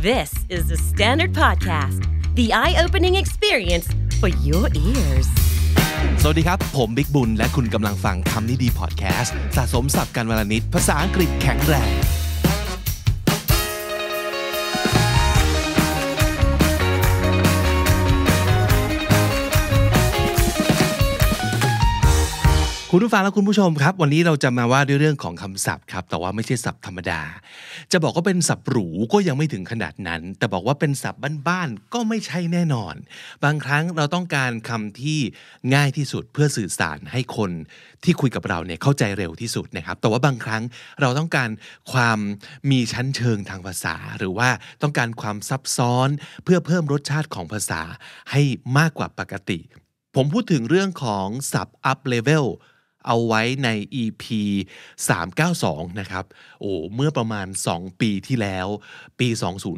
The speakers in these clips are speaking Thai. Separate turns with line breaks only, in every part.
This is the Standard Podcast, the eye-opening experience for your ears. สวัสดีครับ ผมบิ๊กบุญ และคุณกำลังฟังคำนี้ดีพอดแคสต์ สะสมสับกันวลนิดภาษาอังกฤษแข็งแรงคุณผู้ฟังและคุณผู้ชมครับ วันนี้เราจะมาว่าด้วยเรื่องของคำศัพท์ครับแต่ว่าไม่ใช่ศัพท์ธรรมดา จะบอกว่าเป็นศัพท์หรูก็ยังไม่ถึงขนาดนั้น แต่บอกว่าเป็นศัพท์บ้านๆก็ไม่ใช่แน่นอน บางครั้งเราต้องการคำที่ง่ายที่สุดเพื่อสื่อสารให้คน ที่คุยกับเราเนี่ยเข้าใจเร็วที่สุดนะครับ แต่ว่าบางครั้งเราต้องการความมีชั้นเชิงทางภาษา หรือว่าต้องการความซับซ้อนเพื่อเพิ่มรสชาติของภาษาให้มากกว่าปกติ ผมพูดถึงเรื่องของศัพท์ up level เอาไว้ใน EP 392นะครับโอ้เมื่อประมาณ 2 ปีที่แล้ว ปี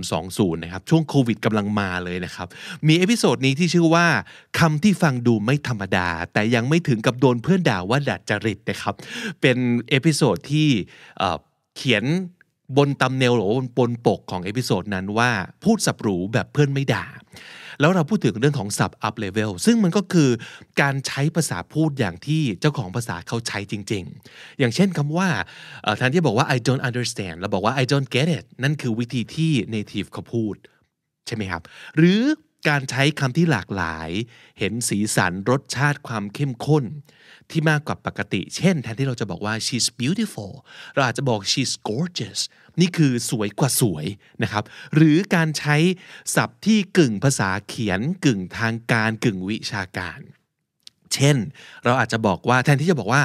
2020นะครับช่วงโควิดกำลังมาเลยนะครับ มีเอพิโซดนี้ที่ชื่อว่าคำที่ฟังดูไม่ธรรมดา แต่ยังไม่ถึงกับโดนเพื่อนด่าว่าดัดจริตนะครับ เป็นเอพิโซดที่เขียนบนตำเนลหรือบนปกของเอพิโซดนั้นว่าพูดสับหรูแบบเพื่อนไม่ด่าแล้วเราพูดถึงเรื่องของศัพท์ up level ซึ่งมันก็คือการใช้ภาษาพูดอย่างที่เจ้าของภาษาเขาใช้จริงๆ อย่างเช่นคำว่าแทนที่บอกว่า I don't understand เราบอกว่า I don't get it นั่นคือวิธีที่ native เขาพูด ใช่ไหมครับหรือการใช้คำที่หลากหลาย เห็นสีสัน รสชาติความเข้มข้น ที่มากกว่าปกติ เช่น แทนที่เราจะบอกว่า she's beautiful เราอาจจะบอก she's gorgeous นี่คือสวยกว่าสวยนะครับ หรือการใช้ศัพท์ที่กึ่งภาษาเขียน กึ่งทางการกึ่งวิชาการ เช่น เราอาจจะบอกว่าแทนที่จะบอกว่า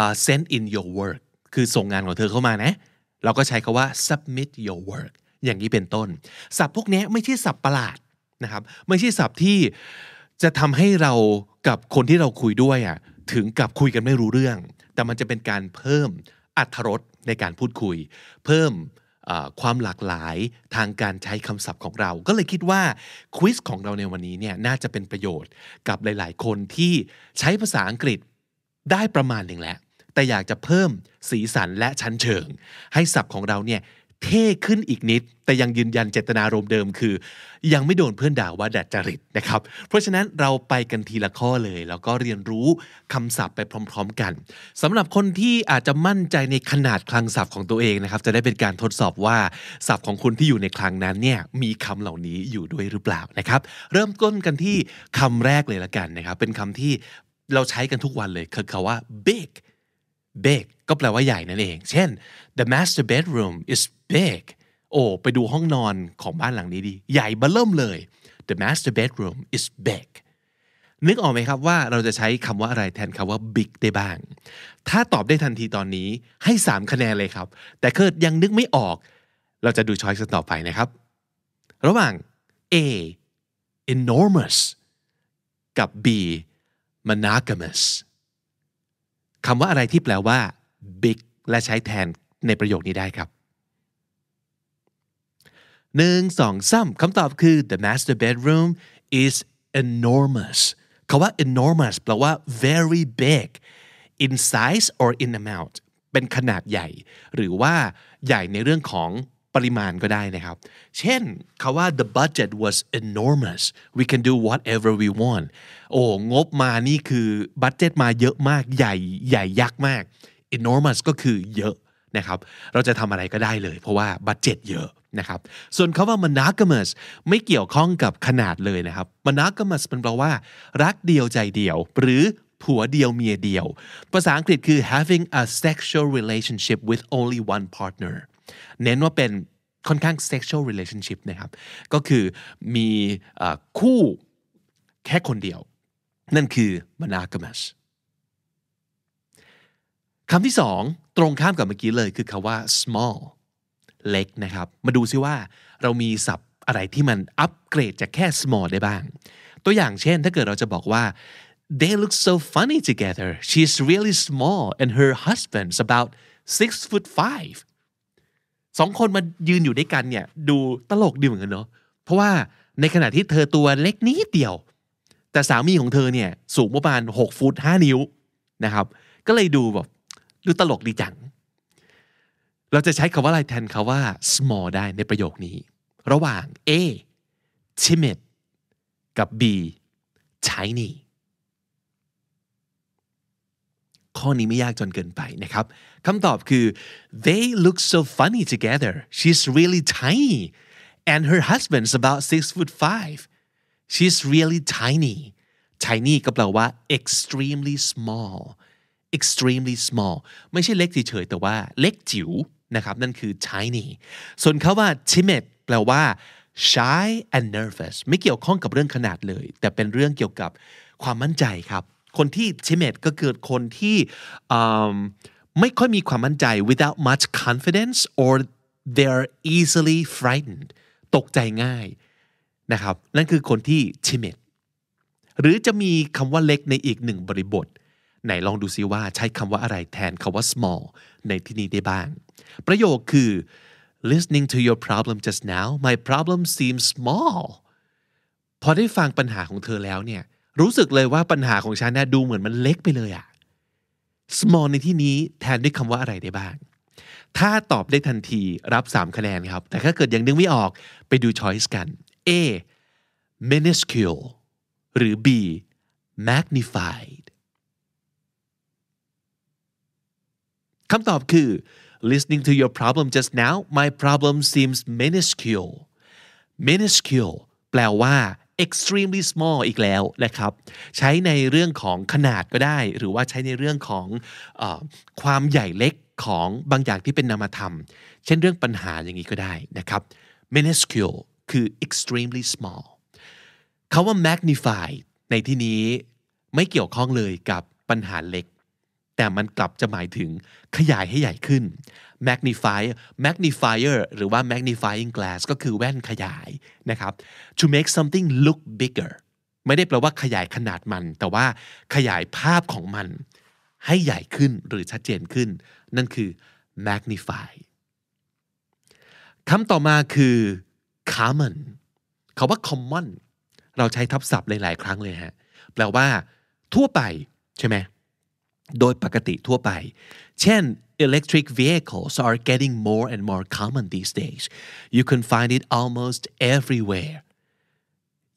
uh, send in your work คือส่งงานของเธอเข้ามานะ เราก็ใช้คาว่า submit your work อย่างนี้เป็นต้น ศัพท์พวกนี้ไม่ใช่ศัพท์ประหลาดนะครับไม่ใช่ศัพท์ที่จะทำให้เรากับคนที่เราคุยด้วยอ่ะถึงกับคุยกันไม่รู้เรื่อง แต่มันจะเป็นการเพิ่มอัธรสในการพูดคุย เพิ่มความหลากหลายทางการใช้คำศัพท์ของเรา ก็เลยคิดว่าควิสของเราในวันนี้เนี่ยน่าจะเป็นประโยชน์กับหลาย ๆ คนที่ใช้ภาษาอังกฤษได้ประมาณหนึ่งแล้ว แต่อยากจะเพิ่มสีสันและชั้นเชิง ให้ศัพท์ของเราเนี่ยเท่ขึ้นอีกนิดแต่ยังยืนยันเจตนารมณ์เดิมคือ ยังไม่โดนเพื่อนด่าว่าดัดจริตนะครับ เพราะฉะนั้นเราไปกันทีละข้อเลยแล้วก็เรียนรู้คำศัพท์ไปพร้อม ๆ กันสำหรับคนที่อาจจะมั่นใจในขนาดคลังศัพท์ของตัวเองนะครับจะได้เป็นการทดสอบว่า ศัพท์ของคุณที่อยู่ในคลังนั้นเนี่ยมีคำเหล่านี้อยู่ด้วยหรือเปล่านะครับ เริ่มต้นกันที่คำแรกเลยละกันนะครับเป็นคำที่เราใช้กันทุกวันเลยคือคำว่า big big ก็แปลว่าใหญ่นั่นเอง เช่น the master bedroom is big โอ้ไปดูห้องนอนของบ้านหลังนี้ดี ใหญ่เบ้เริ่มเลย the master bedroom is big นึกออกไหมครับว่า เราจะใช้คำว่าอะไรแทนคำว่า big ได้บ้าง ถ้าตอบได้ทันทีตอนนี้ให้3คะแนนเลยครับ แต่เกิดยังนึกไม่ออก เราจะดูช้อยส์ต่อไปนะครับ ระหว่าง A enormous กับ B monogamous คำว่าอะไรที่แปลว่า big และใช้แทนในประโยคนี้ได้ครับหนึ่งสองสามคำตอบคือ the master bedroom is enormous คาว่า enormous แปลว่า very big in size or in amount เป็นขนาดใหญ่ หรือว่าใหญ่ในเรื่องของปริมาณก็ได้นะครับ เช่นคาว่า the budget was enormous we can do whatever we want โอ้งบมานี่คือบัตเจ็ตมาเยอะมากใหญ่ใหญ่ยักษ์มาก enormous ก็คือเยอะนะครับ เราจะทำอะไรก็ได้เลย เพราะว่าบัตเจ็ตเยอะนะครับ ส่วนคาว่า monogamous ไม่เกี่ยวข้องกับขนาดเลยนะครับ monogamous มันแปลว่ารักเดียวใจเดียว หรือผัวเดียวเมียเดียว ภาษาอังกฤษคือ having a sexual relationship with only one partner เน้นว่าเป็นค่อนข้าง sexual relationship นะครับ ก็คือมีคู่แค่คนเดียว นั่นคือ monogamous คำที่สองตรงข้ามกับเมื่อกี้เลยคือคาว่า small เล็กนะครับ มาดูซิว่าเรามีศัพท์อะไรที่มันอัปเกรดจากแค่ small ได้บ้าง ตัวอย่างเช่นถ้าเกิดเราจะบอกว่า they look so funny together she's really small and her husband's about six foot five สองคนมายืนอยู่ด้วยกันเนี่ยดูตลกดีเหมือนกันเนาะ เพราะว่าในขณะที่เธอตัวเล็กนิดเดียว แต่สามีของเธอเนี่ยสูงประมาณ6ฟุต5นิ้วนะครับ ก็เลยดูแบบดูตลกดีจังเราจะใช้คำว่าอะไรแทนคำว่า small ได้ในประโยคนี้ ระหว่าง A timid กับ B tiny ข้อนี้ไม่ยากจนเกินไปนะครับคำตอบคือ they look so funny together she's really tiny and her husband's about six foot five she's really tiny tiny ก็แปลว่า extremely small extremely small ไม่ใช่เล็กเฉยแต่ว่าเล็กจิ๋วนะครับนั่นคือ tiny ส่วนคาว่า timid แปลว่า shy and nervous ไม่เกี่ยวข้องกับเรื่องขนาดเลย แต่เป็นเรื่องเกี่ยวกับความมั่นใจครับ คนที่ timid ก็คือคนที่ไม่ค่อยมีความมั่นใจ without much confidence or they're easily frightened ตกใจง่ายนะครับนั่นคือคนที่ timid หรือจะมีคำว่าเล็กในอีกหนึ่งบริบทไหนลองดูซิว่าใช้คำว่าอะไรแทนคำว่า small ในที่นี้ได้บ้าง ประโยคคือ listening to your problem just now my problem seems small พอได้ฟังปัญหาของเธอแล้วเนี่ยรู้สึกเลยว่าปัญหาของฉันน่ดูเหมือนมันเล็กไปเลยอะ small ในที่นี้แทนด้วยคำว่าอะไรได้บ้าง ถ้าตอบได้ทันทีรับ3คะแนนครับ แต่ถ้าเกิดยังนึกไม่ออกไปดู choice กัน A minuscule หรือ B magnify คำตอบคือ listening to your problem just now my problem seems minuscule minuscule แปลว่า extremely small อีกแล้วนะครับใช้ในเรื่องของขนาดก็ได้ หรือว่าใช้ในเรื่องของอความใหญ่เล็กของบางอย่างที่เป็นนามธรรม เช่นเรื่องปัญหาอย่างนี้ก็ได้นะครับ minuscule คือ extremely small คาว่า magnify ในที่นี้ไม่เกี่ยวข้องเลยกับปัญหาเล็กแต่มันกลับจะหมายถึงขยายให้ใหญ่ขึ้น magnify magnifier หรือว่า magnifying glass ก็คือแว่นขยายนะครับ to make something look bigger ไม่ได้แปลว่าขยายขนาดมัน แต่ว่าขยายภาพของมัน ให้ใหญ่ขึ้นหรือชัดเจนขึ้น นั่นคือ magnify คำต่อมาคือ common คาว่า common เราใช้ทับศัพท์หลายๆครั้งเลยฮะ แปลว่า ทั่วไปใช่ไหมโดยปกติทั่วไป เช่น electric vehicles are getting more and more common these days you can find it almost everywhere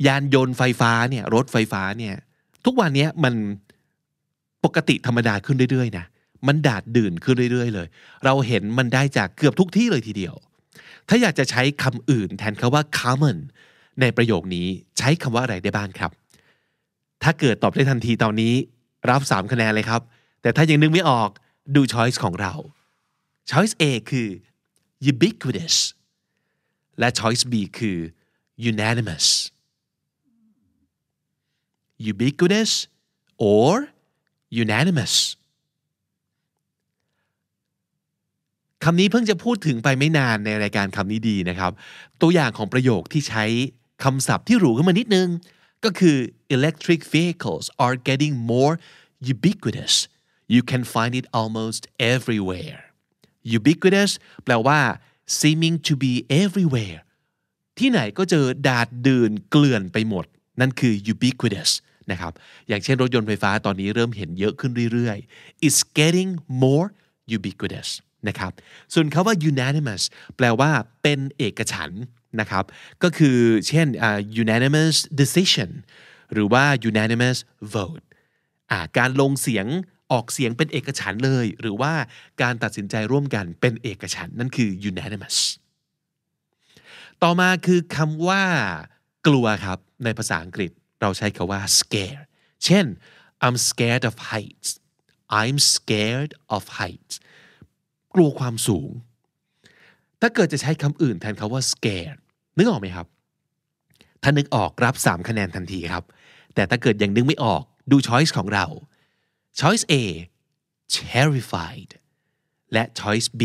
ยานยนต์ไฟฟ้าเนี่ยรถไฟฟ้าเนี่ยทุกวันนี้มันปกติธรรมดาขึ้นเรื่อยๆนะ มันดาดดื่นขึ้นเรื่อยๆ เลย เราเห็นมันได้จากเกือบทุกที่เลยทีเดียว ถ้าอยากจะใช้คำอื่นแทนคาว่า common ในประโยคนี้ใช้คำว่าอะไรได้บ้างครับ ถ้าเกิดตอบได้ทันทีตอนนี้รับ3คะแนนเลยครับแต่ถ้ายังนึกไม่ออกดู choice ของเรา choice A คือ ubiquitous และ choice B คือ unanimous ubiquitous or unanimous คำนี้เพิ่งจะพูดถึงไปไม่นานในรายการคำนี้ดีนะครับ ตัวอย่างของประโยคที่ใช้ คำศัพท์ที่หรูขึ้นมานิดนึง ก็คือ electric vehicles are getting more ubiquitous you can find it almost everywhere ubiquitous แปลว่า seeming to be everywhere ที่ไหนก็เจอดาดดืนเกลื่อนไปหมด นั่นคือ ubiquitous นะครับ อย่างเช่นรถยนต์ไฟฟ้าตอนนี้เริ่มเห็นเยอะขึ้นเรื่อยๆ it's getting more ubiquitous นะครับ ส่วนคาว่า unanimous แปลว่าเป็นเอกฉันนะครับ ก็คือเช่น uh, unanimous decision หรือว่า unanimous vote การลงเสียงออกเสียงเป็นเอกฉันเลยหรือว่าการตัดสินใจร่วมกันเป็นเอกฉันนั่นคือ unanimous ต่อมาคือคำว่า กลัวครับ ในภาษาอังกฤษเราใช้คาว่า scare เช่น I'm scared of heights I'm scared of heights กลัวความสูง ถ้าเกิดจะใช้คำอื่นแทนคาว่า s c a r e นึกออกไหมครับ ถ้านึกออกรับ3คะแนนทันทีครับ แต่ถ้าเกิดยังนึกไม่ออกดูช้อยส์ของเรา choice A terrified และ choice B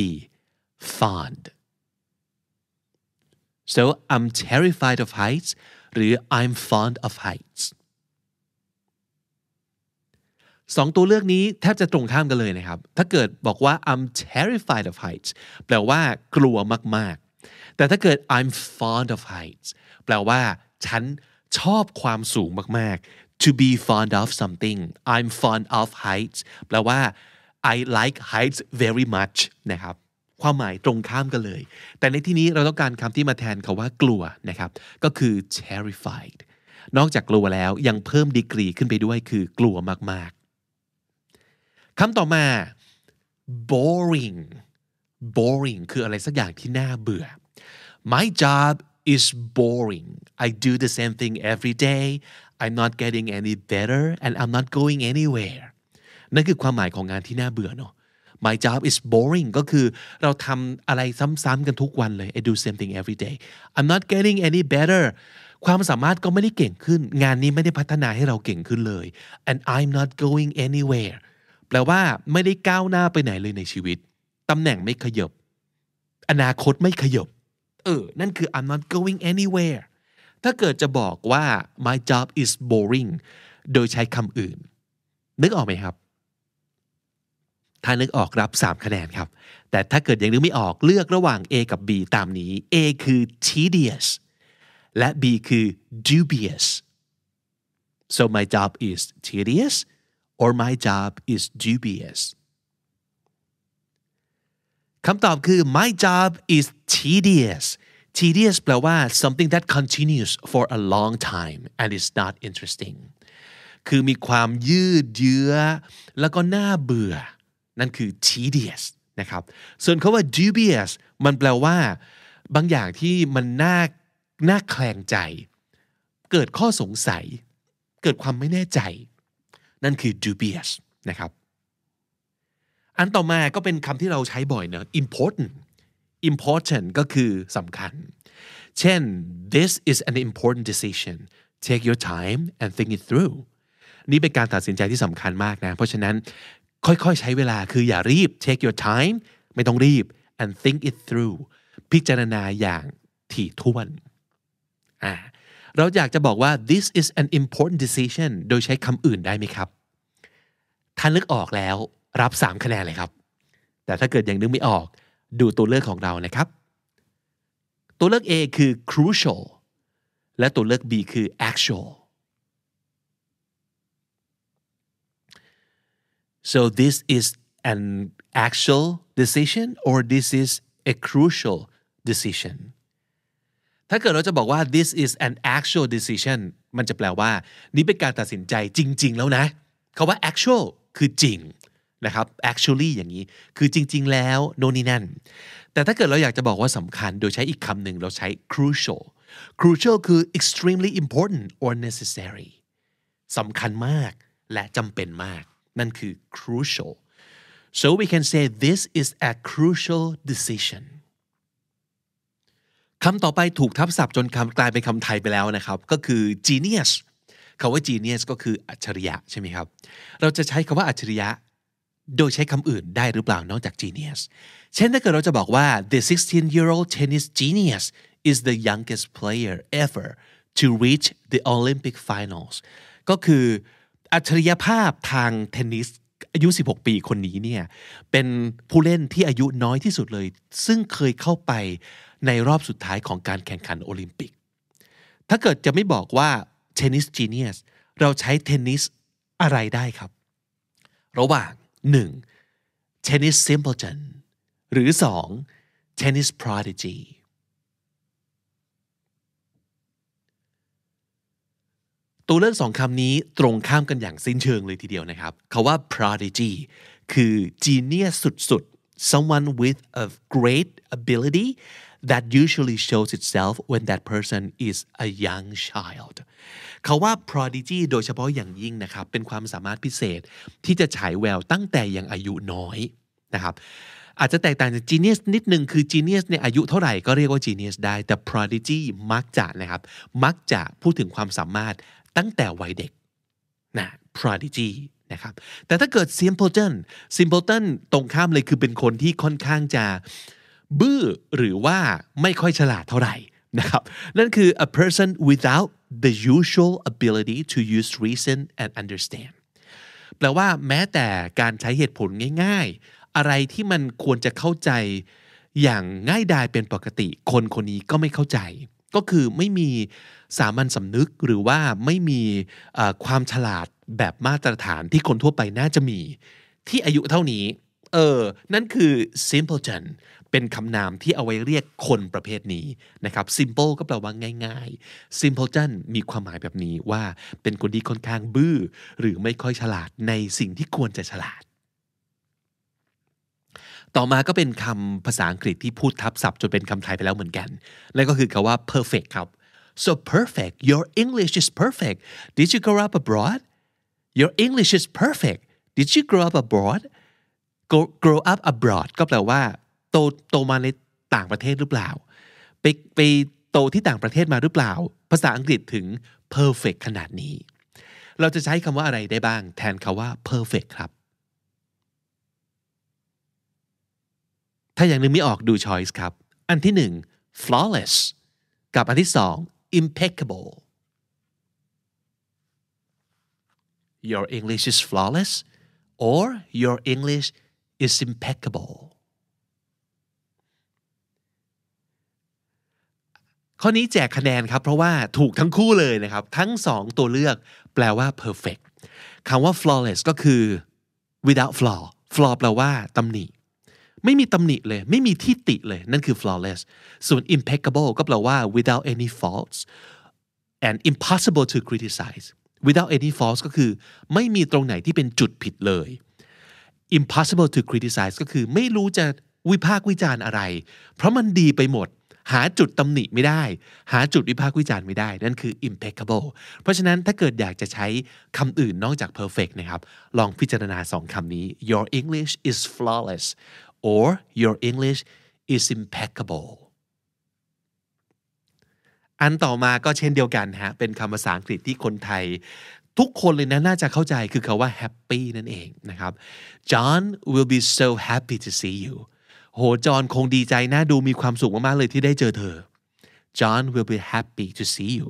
fond so I'm terrified of heights หรือ I'm fond of heights สองตัวเลือกนี้ แทบจะตรงข้ามกันเลยนะครับ ถ้าเกิดบอกว่า I'm terrified of heights แปลว่า กลัวมากๆ แต่ถ้าเกิด I'm fond of heights แปลว่า ฉันชอบความสูงมาก to be fond of something I'm fond of heights แปลว่า I like heights very much นะครับ ความหมายตรงข้ามกันเลย แต่ในที่นี้เราต้องการคำที่มาแทนคาว่ากลัวนะครับ ก็คือ terrified นอกจากกลัวแล้ว ยังเพิ่มดีกรีขึ้นไปด้วยคือกลัวมาก ๆคำต่อมา boring boring คืออะไรสักอย่างที่น่าเบื่อ my job is boring I do the same thing every day I'm not getting any better and I'm not going anywhere นั่นคือความหมายของงานที่น่าเบื่อเนาะ My job is boring ก็คือ เราทำอะไรซ้ำๆกันทุกวันเลย I do same thing every day I'm not getting any better ความสามารถก็ไม่ได้เก่งขึ้น งานนี้ไม่ได้พัฒนาให้เราเก่งขึ้นเลย and I'm not going anywhere แปลว่าไม่ได้ก้าวหน้าไปไหนเลยในชีวิตตำแหน่งไม่ขยบ อนาคตไม่ขยบเออ นั่นคือ I'm not going anywhere ถ้าเกิดจะบอกว่า my job is boring โดยใช้คำอื่น นึกออกไหมครับ ถ้านึกออกรับ 3 คะแนนครับ แต่ถ้าเกิดยังนึกไม่ออกเลือกระหว่าง A กับ B ตามนี้ A คือ tedious และ B คือ dubious so my job is tedious or my job is dubious คำตอบคือ my job is tedious tedious แปลว่า something that continues for a long time and is not interesting คือมีความยืดเยื้อแล้วก็น่าเบื่อ นั่นคือ tedious นะครับ ส่วนคาว่า dubious มันแปลว่า บางอย่างที่มันน่าน่าแคลงใจ เกิดข้อสงสัย เกิดความไม่แน่ใจ นั่นคือ dubious นะครับ อันต่อมาก็เป็นคำที่เราใช้บ่อยเนอะ important important ก็คือสำคัญ เช่น this is an important decision take your time and think it through นี่เป็นการตัดสินใจที่สำคัญมากนะ เพราะฉะนั้น ค่อยๆใช้เวลา คืออย่ารีบ take your time ไม่ต้องรีบ and think it through พิจารณาอย่างถี่ถ้วนอ่าเราอยากจะบอกว่า this is an important decision โดยใช้คำอื่นได้ไหมครับท่านึกออกแล้วรับ 3 คะแนนเลยครับ แต่ถ้าเกิดยังนึกไม่ออกดูตัวเลือกของเรานะครับ ตัวเลือก A คือ crucial และตัวเลือก B คือ actual so this is an actual decision or this is a crucial decision ถ้าเกิดเราจะบอกว่า this is an actual decision มันจะแปลว่า นี่เป็นการตัดสินใจจริงๆแล้วนะคาว่า actual คือจริงนะครับ actually อย่างนี้ คือจริงๆ แล้วโน่นนี่นั่นแต่ถ้าเกิดเราอยากจะบอกว่าสำคัญ โดยใช้อีกคำหนึ่งเราใช้ crucial crucial คือ extremely important or necessary สำคัญมากและจำเป็นมาก นั่นคือ crucial so we can say this is a crucial decision คำต่อไปถูกทับศัพท์จนคำกลายเป็นคำไทยไปแล้วนะครับ ก็คือ genius คำว่า genius ก็คืออัจฉริยะใช่ไหมครับ เราจะใช้คำว่าอัจฉริยะโดยใช้คำอื่นได้หรือเปล่านอกจาก genius เช่นถ้าเกิดเราจะบอกว่า the 16 year old tennis genius is the youngest player ever to reach the Olympic finals ก็คืออัจฉริยภาพทางเทนนิสอายุ 16 ปีคนนี้เนี่ยเป็นผู้เล่นที่อายุน้อยที่สุดเลย ซึ่งเคยเข้าไปในรอบสุดท้ายของการแข่งขันโอลิมปิก ถ้าเกิดจะไม่บอกว่าเทนนิสจีเนียสเราใช้เทนนิสอะไรได้ครับระหว่าง 1. Tennis Simpleton หรือ2 Tennis Prodigy ตัวเลือกสองคำนี้ตรงข้ามกันอย่างสิ้นเชิงเลยทีเดียวนะครับคาว่า prodigy คือจีเนียสสุดๆ someone with a great ability that usually shows itself when that person is a young child เขาว่า prodigy โดยเฉพาะอย่างยิ่งนะครับ เป็นความสามารถพิเศษที่จะฉายแววตั้งแต่ยังอายุน้อยนะครับ อาจจะแตกต่างจาก genius นิดนึงคือ genius ในอายุเท่าไหร่ก็เรียกว่า genius ได้ แต่ prodigy มักจะนะครับ มักจะพูดถึงความสามารถตั้งแต่วัยเด็กนะ prodigy นะครับ แต่ถ้าเกิด simpleton simpleton ตรงข้ามเลยคือเป็นคนที่ค่อนข้างจะบื้อหรือว่าไม่ค่อยฉลาดเท่าไหร่นะครับนั่นคือ a person without the usual ability to use reason and understand แปลว่าแม้แต่การใช้เหตุผลง่ายๆ อะไรที่มันควรจะเข้าใจอย่างง่ายดายเป็นปกติคนคนนี้ก็ไม่เข้าใจ ก็คือไม่มีสามัญสำนึกหรือว่าไม่มีความฉลาดแบบมาตรฐานที่คนทั่วไปน่าจะมี ที่อายุเท่านี้เออนั่นคือ simpleton เป็นคำนามที่เอาไว้เรียกคนประเภทนี้นะครับ simple ก็แปลว่าง่ายๆ simpleton มีความหมายแบบนี้ว่าเป็นคนที่ค่อนข้างบื้อหรือไม่ค่อยฉลาดในสิ่งที่ควรจะฉลาด ต่อมาก็เป็นคำภาษาอังกฤษที่พูดทับศัพท์จนเป็นคำไทยไปแล้วเหมือนกันนั่นก็คือคาว่า perfect ครับ so perfect your English is perfect did you grow up abroad your English is perfect did you grow up abroad grow up abroad ก็แปลว่าโตโตมาในต่างประเทศหรือเปล่าไปไปโตที่ต่างประเทศมาหรือเปล่า ภาษาอังกฤษถึง perfect ขนาดนี้ เราจะใช้คำว่าอะไรได้บ้าง แทนคาว่า perfect ครับ ถ้าอย่างนึงไม่ออกดู choice ครับ อันที่หนึ่ง flawless กับอันที่สอง impeccable your English is flawless or your English is impeccable ข้อนี้แจกคะแนนครับเพราะว่าถูกทั้งคู่เลยนะครับทั้ง 2 ตัวเลือกแปลว่า perfect คำว่า flawless ก็คือ without flaw flaw แปลว่าตำหนิ ไม่มีตำหนิเลย ไม่มีที่ติเลย นั่นคือ flawless ส่วน impeccable ก็แปลว่า without any faults and impossible to criticize without any faults ก็คือไม่มีตรงไหนที่เป็นจุดผิดเลย impossible to criticize ก็คือไม่รู้จะวิพากษ์วิจารณ์อะไร เพราะมันดีไปหมดหาจุดตำหนิไม่ได้ หาจุดวิพากษ์วิจารณ์ไม่ได้ นั่นคือ impeccable เพราะฉะนั้นถ้าเกิดอยากจะใช้คำอื่นนอกจาก perfect นะครับ ลองพิจารณาสองคำนี้ your English is flawless or your English is impeccable อันต่อมาก็เช่นเดียวกันฮะเป็นคำภาษาอังกฤษที่คนไทย ทุกคนเลยนะน่าจะเข้าใจคือคาว่า happy นั่นเองนะครับ John will be so happy to see you โหจอ์นคงดีใจนะดูมีความสุขมากๆเลยที่ได้เจอเธอจอห์น will be happy to see you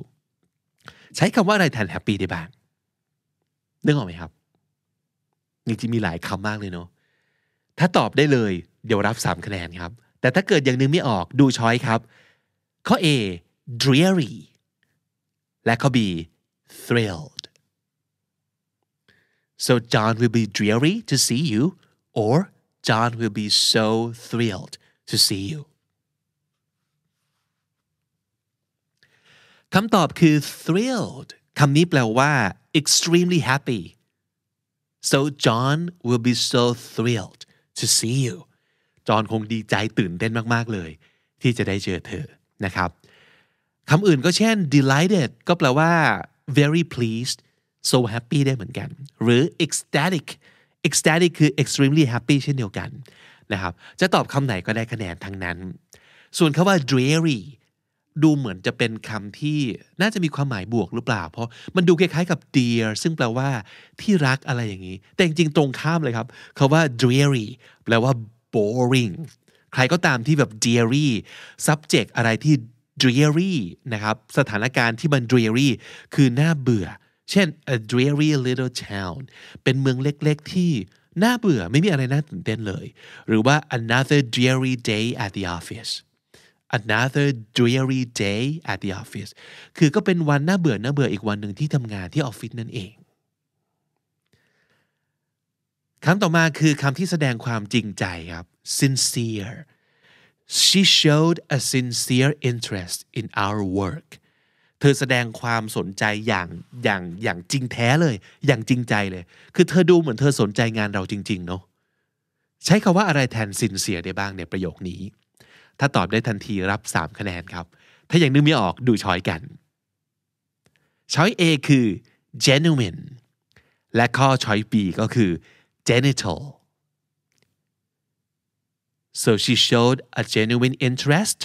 ใช้คำว่าอะไรแทนแฮปปี้ได้บ้างนึกออกไหมครับจริงๆมีหลายคำมากเลยเนาะถ้าตอบได้เลย เดี๋ยวรับ3คะแนนครับแต่ถ้าเกิดอย่างนึงไม่ออกดูช้อยครับ ข้อ A dreary และข้อ B thrilled so John will be dreary to see you or John will be so thrilled to see you คำตอบคือ thrilled คำนี้แปลว่า extremely happy so John will be so thrilled to see you จอห์นคงดีใจตื่นเต้นมากๆเลย ที่จะได้เจอเธอนะครับ คำอื่นก็เช่น delighted ก็แปลว่า very pleased so happy ได้เหมือนกัน หรือ ecstatic ecstatic คือ extremely happy เช่นเดียวกันนะครับ จะตอบคำไหนก็ได้คะแนนทั้งนั้น ส่วนคาว่า dreary ดูเหมือนจะเป็นคำที่น่าจะมีความหมายบวกหรือเปล่า เพราะมันดูคล้ายๆกับ dear ซึ่งแปลว่า ที่รักอะไรอย่างนี้ แต่จริงๆ ตรงข้ามเลยครับคาว่า dreary แปลว่า boring ใครก็ตามที่แบบ dreary subject อะไรที่ dreary นะครับ สถานการณ์ที่มัน dreary คือน่าเบื่อเช่น a dreary little town เป็นเมืองเล็กๆที่น่าเบื่อไม่มีอะไรน่าตื่นเต้นเลย หรือว่า another dreary day at the office another dreary day at the office คือก็เป็นวันน่าเบื่อ น่าเบื่ออีกวันหนึ่งที่ทำงานที่ออฟฟิศนั่นเอง คำต่อมาคือคำที่แสดงความจริงใจครับ sincere she showed a sincere interest in our work เธอแสดงความสนใจอย่างอย่างอย่างจริงแท้เลยอย่างจริงใจเลยคือเธอดูเหมือนเธอสนใจงานเราจริงๆ เนาะใช้คาว่าอะไรแทนสินเสียได้บ้างในประโยคนี้ ถ้าตอบได้ทันทีรับ 3 คะแนนครับ ถ้ายังนึกไม่ออกดูช้อยกัน ช้อย A คือ genuine และข้อช้อย B ก็คือ genital so she showed a genuine interest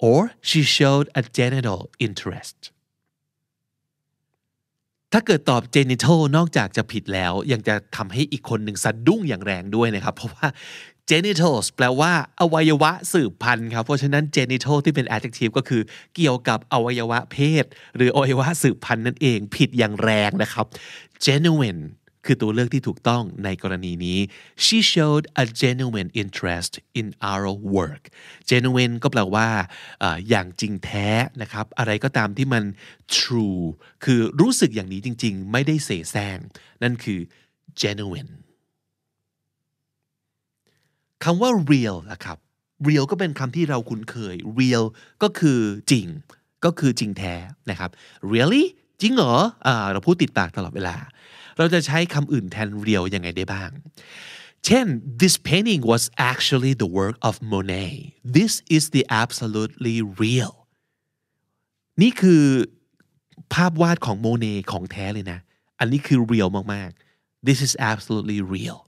or she showed a genital interest ถ้าเกิดตอบ genital นอกจากจะผิดแล้วยังจะทำให้อีกคนหนึ่งสะดุ้งอย่างแรงด้วยนะครับ เพราะว่า genitals แปลว่าอวัยวะสืบพันธุ์ครับ เพราะฉะนั้น genital ที่เป็น adjective ก็คือเกี่ยวกับอวัยวะเพศ หรืออวัยวะสืบพันธุ์นั่นเองผิดอย่างแรงนะครับ genuine คือตัวเลือกที่ถูกต้องในกรณีนี้ she showed a genuine interest in our work genuine ก็แปลว่าอย่างจริงแท้นะครับ อะไรก็ตามที่มัน true คือรู้สึกอย่างนี้จริงๆ ไม่ได้เสแสร้งนั่นคือ genuine คำว่า real นะครับ real ก็เป็นคำที่เราคุ้นเคย real ก็คือจริง ก็คือจริงแท้นะครับ really จริงเหรอเราพูดติดปากตลอดเวลาเราจะใช้คำอื่นแทนเรียวยังไงได้บ้าง เช่น this painting was actually the work of Monet this is the absolutely real นี่คือภาพวาดของโมเนของแท้เลยนะ อันนี้คือเรียลมาก ๆ this is absolutely real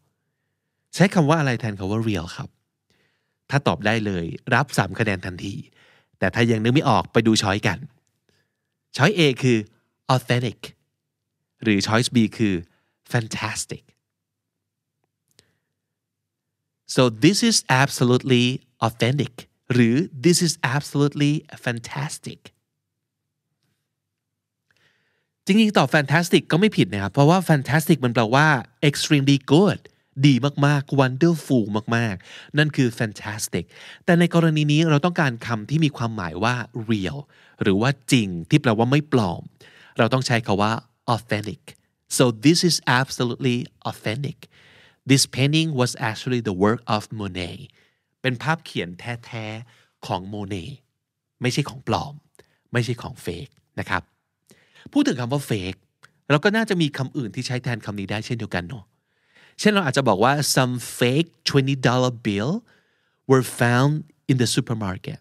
ใช้คำว่าอะไรแทนคำว่าเรียลครับ ถ้าตอบได้เลยรับ3คะแนนทันที แต่ถ้ายังนึกไม่ออกไปดูช้อยกัน ช้อย A คือ authentic หรือ choice B คือ fantastic so this is absolutely authentic หรือ this is absolutely fantastic จริงๆ ตอบ fantastic ก็ไม่ผิดนะครับ เพราะว่า fantastic มันแปลว่า extremely good ดีมากๆ wonderful มากๆ นั่นคือ fantastic แต่ในกรณีนี้เราต้องการคำที่มีความหมายว่า real หรือว่าจริงที่แปลว่าไม่ปลอม เราต้องใช้คาว่า authentic so this is absolutely authentic this painting was actually the work of Monet เป็นภาพเขียนแท้ๆของโมเน่ไม่ใช่ของปลอมไม่ใช่ของเฟกนะครับพูดถึงคำว่าเฟกเราก็น่าจะมีคำอื่นที่ใช้แทนคำนี้ได้เช่นเดียวกันเนาะเช่นเราอาจจะบอกว่า some fake 20 dollar bill were found in the supermarket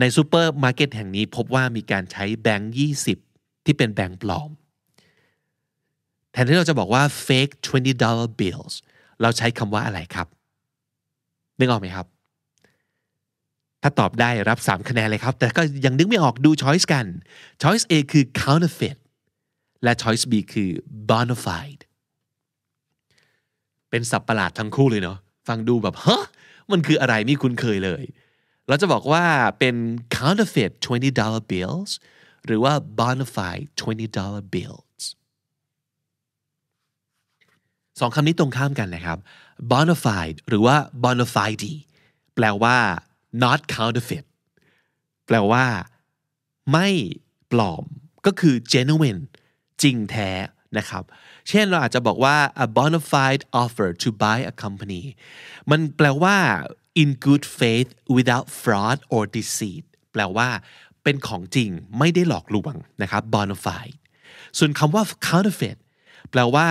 ในซูเปอร์มาร์เก็ตแห่งนี้พบว่ามีการใช้แบงค์ 20ที่เป็นแบงค์ปลอม แทนที่เราจะบอกว่า fake 20 dollar bills เราใช้คำว่าอะไรครับนึกออกไหมครับ ถ้าตอบได้รับ 3 คะแนนเลยครับ แต่ก็ยังนึกไม่ออกดู choice กัน choice A คือ counterfeit และ choice B คือ bona fide เป็นสับประหลาดทั้งคู่เลยเนาะฟังดูแบบฮะมันคืออะไรไม่คุ้นเคยเลย เราจะบอกว่าเป็น counterfeit 20 dollar bills หรือว่า bona fide 20 dollar bills สองคำนี้ตรงข้ามกันนะครับ bona fide หรือว่า bona fide แปลว่า not counterfeit แปลว่าไม่ปลอมก็คือ genuine จริงแท้นะครับ เช่นเราอาจจะบอกว่า a bona fide offer to buy a company มันแปลว่า in good faith without fraud or deceit แปลว่าเป็นของจริงไม่ได้หลอกลวงนะครับ bona fide ส่วนคำว่า counterfeit แปลว่า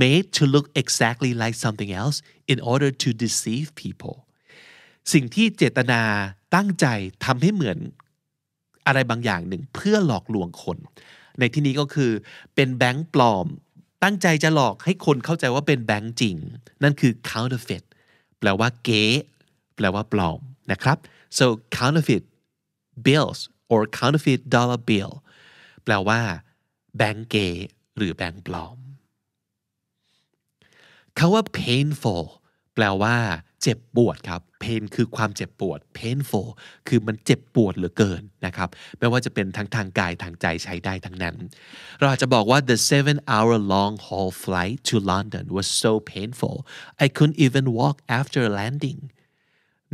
made to look exactly like something else in order to deceive people สิ่งที่เจตนาตั้งใจทำให้เหมือน อะไรบางอย่างหนึ่งเพื่อหลอกลวงคน ในที่นี้ก็คือ เป็นแบงค์ปลอม ตั้งใจจะหลอกให้คนเข้าใจว่าเป็นแบงค์จริง นั่นคือ counterfeit แปลว่าเก๊แปลว่าปลอมนะครับ so counterfeit bills or counterfeit dollar bill แปลว่า แบงก์เกหรือแบงก์ปลอมคาว่า painful แปลว่าเจ็บปวดครับ pain คือความเจ็บปวด painful คือมันเจ็บปวดเหลือเกินนะครับ ไม่ว่าจะเป็นทั้งทางกายทางใจใช้ได้ทั้งนั้น เราอาจจะบอกว่า the seven hour long haul flight to London was so painful I couldn't even walk after landing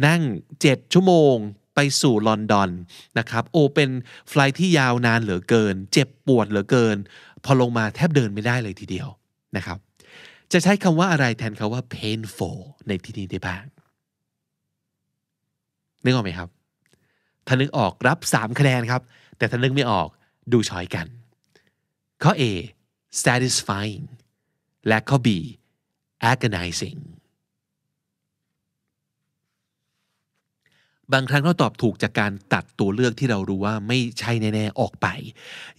นั่ง7ชั่วโมงไปสู่ลอนดอนนะครับโอเป็นไฟล์ที่ยาวนานเหลือเกินเจ็บปวดเหลือเกิน พอลงมาแทบเดินไม่ได้เลยทีเดียวนะครับ จะใช้คำว่าอะไรแทนคาว่า painful ในที่นี้ได้บ้างนึกออกไหมครับ ถ้านึกออกรับ3คะแนนครับ แต่ถ้านึกไม่ออกดูช้อยกัน ข้อ A satisfying และข้อ B agonizing บางครั้งเราตอบถูกจากการตัดตัวเลือกที่เรารู้ว่าไม่ใช่แน่ๆออกไป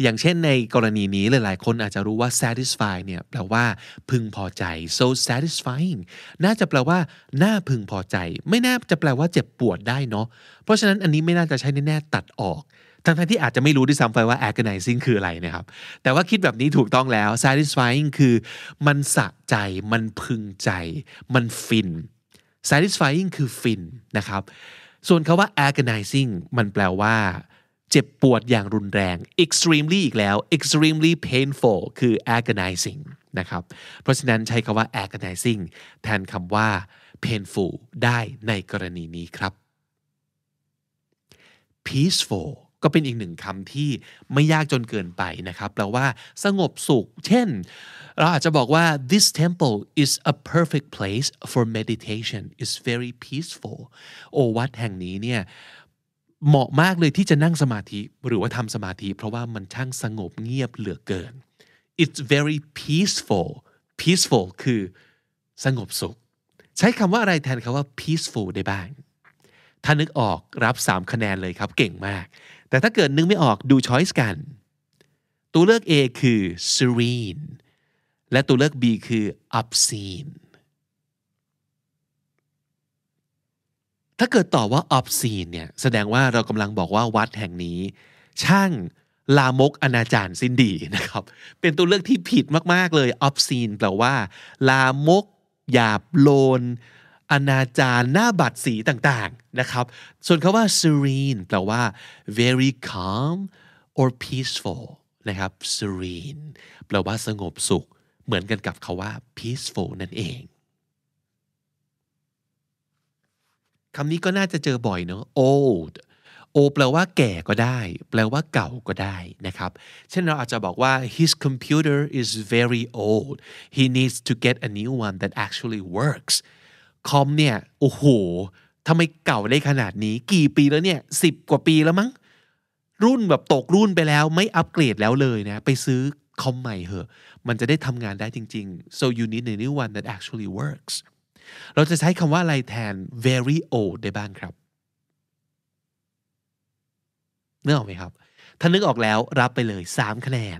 อย่างเช่นในกรณีนี้หลายๆคนอาจจะรู้ว่า satisfy เนี่ยแปลว่าพึงพอใจ so satisfying น่าจะแปลว่า น่าพึงพอใจ ไม่น่าจะแปลว่าเจ็บปวดได้เนาะเพราะฉะนั้นอันนี้ไม่น่าจะใช่แน่ ๆตัดออกทั้งที่อาจจะไม่รู้ด้วยซ้ำไปว่า agonizing คืออะไรนะครับ แต่ว่าคิดแบบนี้ถูกต้องแล้ว satisfying คือ มันสะใจ มันพึงใจ มันฟิน satisfying คือฟินนะครับส่วนคาว่า agonizing มันแปลว่า เจ็บปวดอย่างรุนแรง extremely อีกแล้ว extremely painful คือ agonizing นะครับ เพราะฉะนั้นใช้คาว่า agonizing แทนคำว่า painful ได้ในกรณีนี้ครับ peaceful ก็เป็นอีกหนึ่งคำที่ไม่ยากจนเกินไปนะครับแปลว่าสงบสุข เช่นเราอาจจะบอกว่า this temple is a perfect place for meditation is very peaceful โอวัดแห่งนี้เนี่ยเหมาะมากเลยที่จะนั่งสมาธิหรือว่าทำสมาธิเพราะว่ามันช่างสงบเงียบเหลือเกิน it's very peaceful peaceful คือสงบสุข ใช้คำว่าอะไรแทนคำว่า peaceful ได้บ้างถ้านึกออกรับ 3 คะแนนเลยครับ เก่งมาก แต่ถ้าเกิดนึกไม่ออกดูช้อยส์กัน ตัวเลือก A คือ serene และตัวเลือก B คือ obscene ถ้าเกิดตอบว่า obscene เนี่ยแสดงว่าเรากำลังบอกว่าวัดแห่งนี้ ช่างลามก อนาจารสิ้นดีนะครับเป็นตัวเลือกที่ผิดมากๆเลย obscene แปลว่า ลามก หยาบโลนอนาจารหน้าบัตรสีต่างๆนะครับ ส่วนคาว่า serene แปลว่า very calm or peaceful นะครับ serene แปลว่าสงบสุข เหมือนกันกับคาว่า peaceful นั่นเอง คำนี้ก็น่าจะเจอบ่อยเนาะ old อแปลว่าแก่ก็ได้ แปลว่าเก่าก็ได้นะครับ เช่นเราอาจจะบอกว่า his computer is very old he needs to get a new one that actually works คอมเนี่ย โอ้โหทำไมเก่าได้ขนาดนี้ กี่ปีแล้วเนี่ยสิบกว่าปีแล้วมั้ง รุ่นแบบตกรุ่นไปแล้ว ไม่อัปเกรดแล้วเลยนะ ไปซื้อคอมใหม่เหอะ มันจะได้ทำงานได้จริงๆ so you need a new one that actually works เราจะใช้คำว่าอะไรแทน very old ได้บ้างครับนึกออกไหมครับ ถ้านึกออกแล้วรับไปเลย 3 คะแนน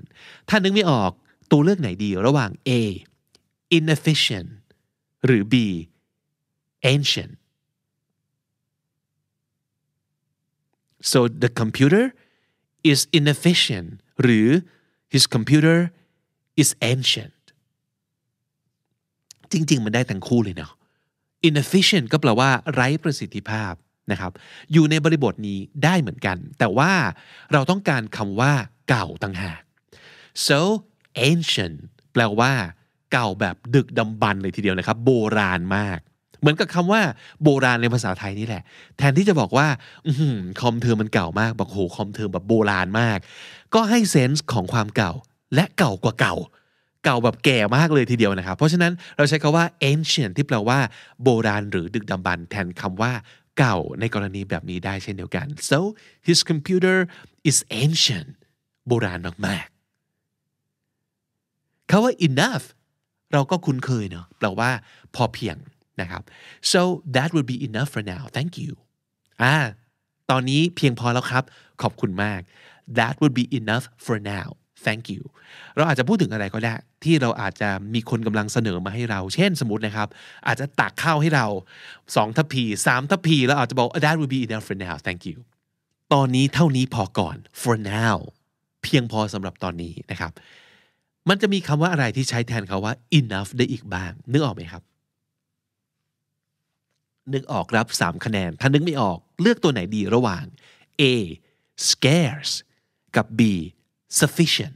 ถ้านึกไม่ออกตัวเลือกไหนดีระหว่าง A inefficient หรือ B ancient so the computer is inefficient หรือ his computer is ancient จริงๆมันได้ทั้งคู่เลยเนาะ inefficient ก็แปลว่าไร้ประสิทธิภาพนะครับ อยู่ในบริบทนี้ได้เหมือนกัน แต่ว่าเราต้องการคำว่า เก่าต่างหาก so ancient แปลว่าเก่าแบบดึกดำบรรเลยทีเดียวนะครับ โบราณมากเหมือนกับคำว่า โบราณในภาษาไทยนี่แหละ แทนที่จะบอกว่าอืคอมเธอมันเก่ามากบอกโหคอมเธอแบบโบราณมาก ก็ให้เซนส์ของความเก่า และเก่ากว่าเก่า เก่าแบบแก่มากเลยทีเดียวนะครับเพราะฉะนั้นเราใช้คำว่า ancient ที่แปลว่า โบราณหรือดึกดำบรรแทนคำว่าเก่า ในกรณีแบบนี้ได้เช่นเดียวกัน so his computer is ancient โบราณมากๆคาว่า enough เราก็คุ้นเคยเนาะแปลว่าพอเพียงนะครับ so that would be enough for now thank you อ่าตอนนี้เพียงพอแล้วครับ ขอบคุณมาก that would be enough for now thank you เราอาจจะพูดถึงอะไรก็ได้ที่เราอาจจะมีคนกำลังเสนอมาให้เรา เช่นสมมตินะครับ อาจจะตักข้าวให้เราสองทัพีสามทัพพีแล้วอาจจะบอก that would be enough for now thank you ตอนนี้เท่านี้พอก่อน for now เพียงพอสำหรับตอนนี้นะครับ มันจะมีคำว่าอะไรที่ใช้แทนคาว่า enough ได้อีกบ้างนึกออกไหมครับนึกออกรับ 3 คะแนนถ้านึกไม่ออกเลือกตัวไหนดีระหว่าง A scarce กับ B sufficient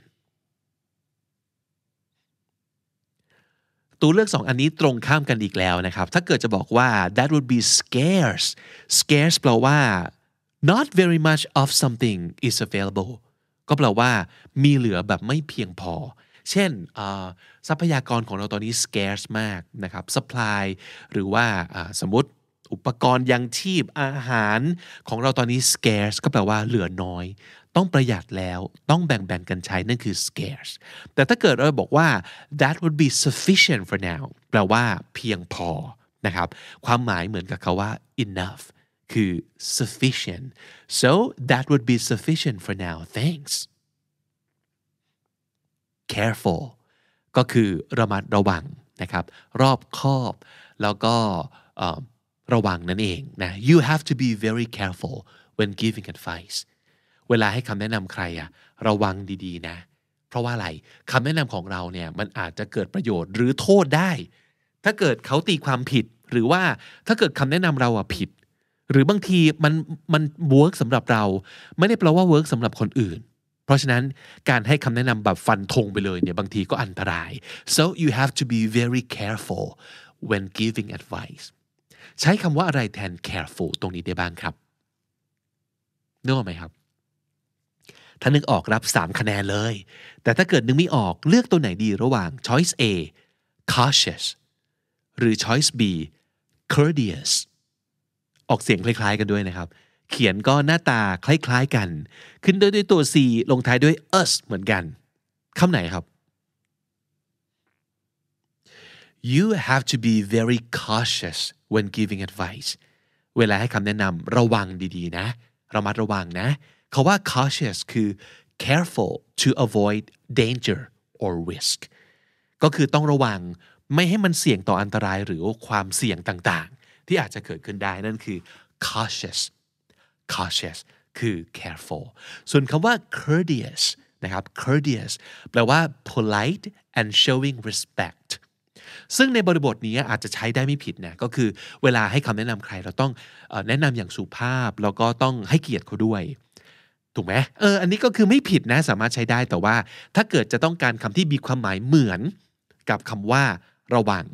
ตัวเลือก 2 อันนี้ตรงข้ามกันอีกแล้วนะครับถ้าเกิดจะบอกว่า that would be scarce scarce แปลว่า not very much of something is available ก็แปลว่ามีเหลือแบบไม่เพียงพอ เช่นทรัพยากรของเราตอนนี้ scarce มากนะครับ supply หรือว่าสมมติอุปกรณ์ยังชีพอาหารของเราตอนนี้ scarce ก็แปลว่าเหลือน้อย ต้องประหยัดแล้วต้องแบ่งแบ่งกันใช้ นั่นคือ scarce แต่ถ้าเกิดเราบอกว่า that would be sufficient for now แปลว่าเพียงพอนะครับ ความหมายเหมือนกับคาว่า enough คือ sufficient so that would be sufficient for now thanks careful ก็คือระมัดระวังนะครับ รอบคอบ แล้วก็ระวังนั่นเองนะ you have to be very careful when giving advice เวลาให้คำแนะนำใครอะระวังดีๆนะเพราะว่าอะไรคำแนะนำของเราเนี่ยมันอาจจะเกิดประโยชน์ หรือโทษได้ ถ้าเกิดเขาตีความผิด หรือว่าถ้าเกิดคำแนะนำเราอะผิด หรือบางทีมันมันเวิร์กสำหรับเราไม่ได้แปลว่าเวิร์กสำหรับคนอื่น เพราะฉะนั้นการให้คำแนะนำแบบฟันธงไปเลยเนี่ยบางทีก็อันตราย so you have to be very careful when giving advice ใช้คำว่าอะไรแทน careful ตรงนี้ได้บ้างครับนึกออกไหมครับ ถ้านึกออกรับ 3 คะแนนเลย แต่ถ้าเกิดนึกไม่ออกเลือกตัวไหนดีระหว่าง choice A cautious หรือ choice B courteous ออกเสียงคล้าย ๆ กันด้วยนะครับ เขียนก็หน้าตาคล้าย ๆกัน ขึ้นด้วยด้วยตัว C ลงท้ายด้วย us เหมือนกันคำไหนครับ you have to be very cautious when giving advice เวลาให้คำแนะนำระวังดีๆนะ ระมัดระวังนะคาว่า cautious คือ careful to avoid danger or risk ก็คือต้องระวังไม่ให้มันเสี่ยงต่ออันตรายหรือความเสี่ยงต่างๆ ที่อาจจะเกิดขึ้นได้นั่นคือ cautious cautious คือ careful ส่วนคำว่า courteous นะครับ courteous แปลว่า polite and showing respect ซึ่งในบริบทนี้อาจจะใช้ได้ไม่ผิดนะ ก็คือเวลาให้คำแนะนำใคร เราต้องแนะนำอย่างสุภาพแล้วก็ต้องให้เกียรติเขาด้วย ถูกไหมเออ อันนี้ก็คือไม่ผิดนะสามารถใช้ได้แต่ว่าถ้าเกิดจะต้องการคำที่มีความหมายเหมือน กับคำว่าระวัง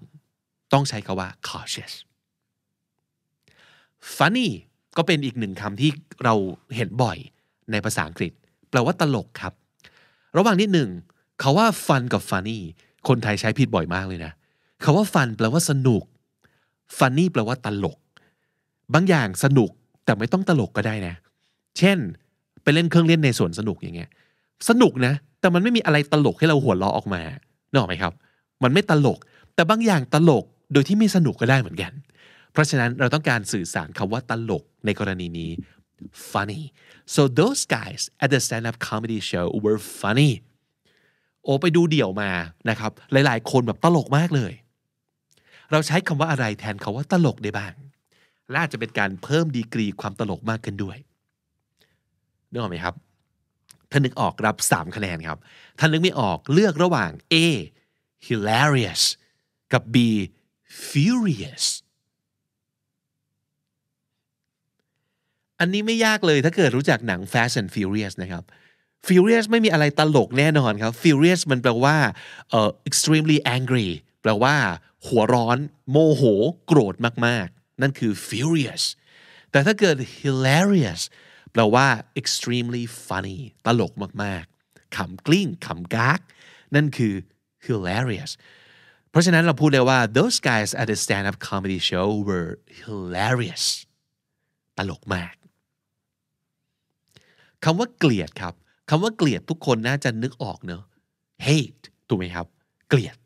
ต้องใช้คาว่า cautious funny ก็เป็นอีกหนึ่งคำที่เราเห็นบ่อย ในภาษาอังกฤษแปลว่าตลกครับ ระหว่างนิดหนึ่งเขาว่า fun กับ funny คนไทยใช้ผิดบ่อยมากเลยนะคาว่าฟันแปลว่าสนุกฟันนี่แปลว่าตลก บางอย่างสนุกแต่ไม่ต้องตลกก็ได้นะ เช่นไปเล่นเครื่องเล่นในสวนสนุกอย่างเงี้ย สนุกนะแต่มันไม่มีอะไรตลกให้เราหัวเราะออกมาเนอะไหมครับ มันไม่ตลก แต่บางอย่างตลกโดยที่ไม่สนุกก็ได้เหมือนกัน เพราะฉะนั้นเราต้องการสื่อสารคำว่าตลกในกรณีนี้ funny so those guys at the stand up comedy show were funny โอไปดูเดี่ยวมานะครับ หลายๆ คนแบบตลกมากเลยเราใช้คำว่าอะไรแทนคาว่าตลกได้บ้าง และอาจจะเป็นการเพิ่มดีกรีความตลกมากขึ้นด้วยนึกออกไหมครับถ้านึกออกรับ3คะแนนครับถ้านึกไม่ออกเลือกระหว่าง A hilarious กับ B furious อันนี้ไม่ยากเลยถ้าเกิดรู้จักหนัง Fast and Furious นะครับ Furious ไม่มีอะไรตลกแน่นอนครับ Furious มันแปลว่า uh, extremely angry แปลว่าหัวร้อน โมโห โกรธมาก ๆ นั่นคือ furious แต่ถ้าเกิด hilarious แปลว่า extremely funny ตลกมากๆขำกลิ้งขำกากนั่นคือ hilarious เพราะฉะนั้นเราพูดเลยว่า those guys at the stand up comedy show were hilarious ตลกมาก คำว่าเกลียดครับ คำว่าเกลียดทุกคนน่าจะนึกออกเนอะ hate ถูกไหมครับ เกลียด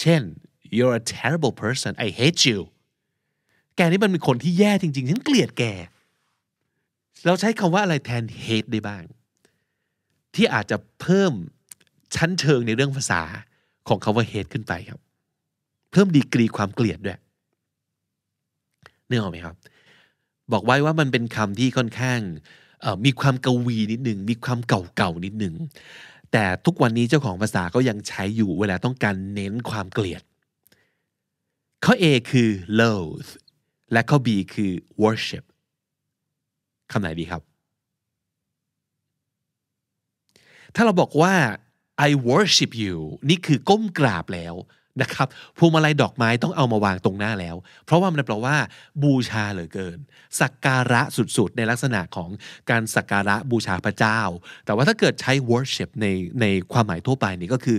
เช่น you're a terrible person I hate you แกนี่มันเป็นคนที่แย่จริงๆ ฉันเกลียดแก เราใช้คำว่าอะไรแทน hate ได้บ้าง ที่อาจจะเพิ่มชั้นเชิงในเรื่องภาษาของคาว่า hate ขึ้นไปครับ เพิ่มดีกรีความเกลียดด้วยนึกออกไหมครับ บอกไว้ว่ามันเป็นคำที่ค่อนข้างมีความกวีนิดหนึ่ง มีความเก่าๆนิดหนึ่ง แต่ทุกวันนี้เจ้าของภาษาก็ยังใช้อยู่เวลาต้องการเน้นความเกลียดข้อ A คือ loathe และข้อ B คือ worship คำไหนดีครับ ถ้าเราบอกว่า I worship you นี่คือก้มกราบแล้วนะครับพวงมาลัยดอกไม้ต้องเอามาวางตรงหน้าแล้ว เพราะว่ามันแปลว่า บูชาเหลือเกินสักการะสุดๆ ในลักษณะของการสักการะบูชาพระเจ้า แต่ว่าถ้าเกิดใช้ worship ในในความหมายทั่วไปนี่ก็คือ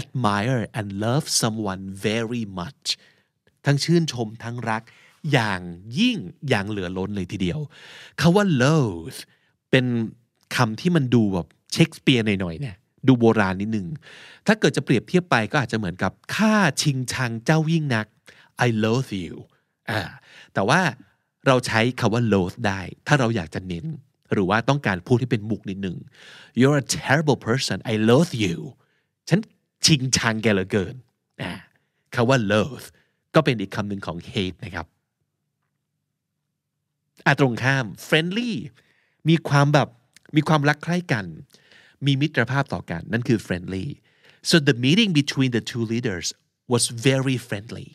admire and love someone very much ทั้งชื่นชมทั้งรักอย่างยิ่งอย่างเหลือล้นเลยทีเดียวคาว่า loathe เป็นคำที่มันดูแบบเชคสเปียร์หน่อยๆเนี่ยดูโบราณนิดหนึ่งถ้าเกิดจะเปรียบเทียบไปก็อาจจะเหมือนกับข้าชิงชังเจ้ายิ่งนัก I loathe you แต่ว่าเราใช้คาว่า loathe ได้ถ้าเราอยากจะเน้นหรือว่าต้องการพูดที่เป็นมุกนิดหนึ่ง you're a terrible person I loathe you ฉันชิงชังแกเหลือเกินคาว่า loathe ก็เป็นอีกคำหนึ่งของ hate นะครับ อาตรงข้าม friendly มีความแบบมีความรักใคร่กัน มีมิตรภาพต่อกัน นั่นคือ friendly so the meeting between the two leaders was very friendly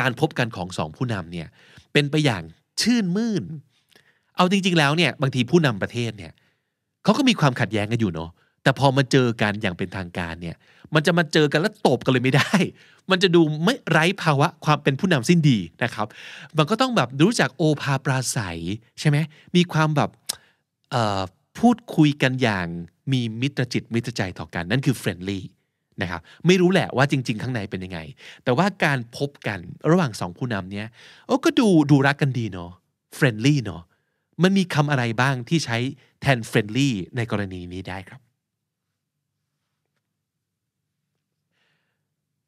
การพบกันของสองผู้นำเนี่ยเป็นไปอย่างชื่นมื่น เอาจริงๆ แล้วเนี่ยบางทีผู้นำประเทศเนี่ยเขาก็มีความขัดแย้งกันอยู่เนาะแต่พอมาเจอกันอย่างเป็นทางการเนี่ย มันจะมาเจอกัน แล้วตบกันเลยไม่ได้ มันจะดูไม่ไร้ภาวะความเป็นผู้นำสิ้นดีนะครับ มันก็ต้องแบบรู้จักโอภาปราศัยใช่ไหม มีความแบบพูดคุยกันอย่างมีมิตรจิตมิตรใจต่อกัน นั่นคือเฟรนลี่นะครับ ไม่รู้แหละว่าจริง ๆ ข้างในเป็นยังไง แต่ว่าการพบกันระหว่างสองผู้นำเนี้ยโอ้ก็ดูดูรักกันดีเนาะ เฟรนลี่เนาะ มันมีคำอะไรบ้างที่ใช้แทนเฟรนลี่ในกรณีนี้ได้ครับ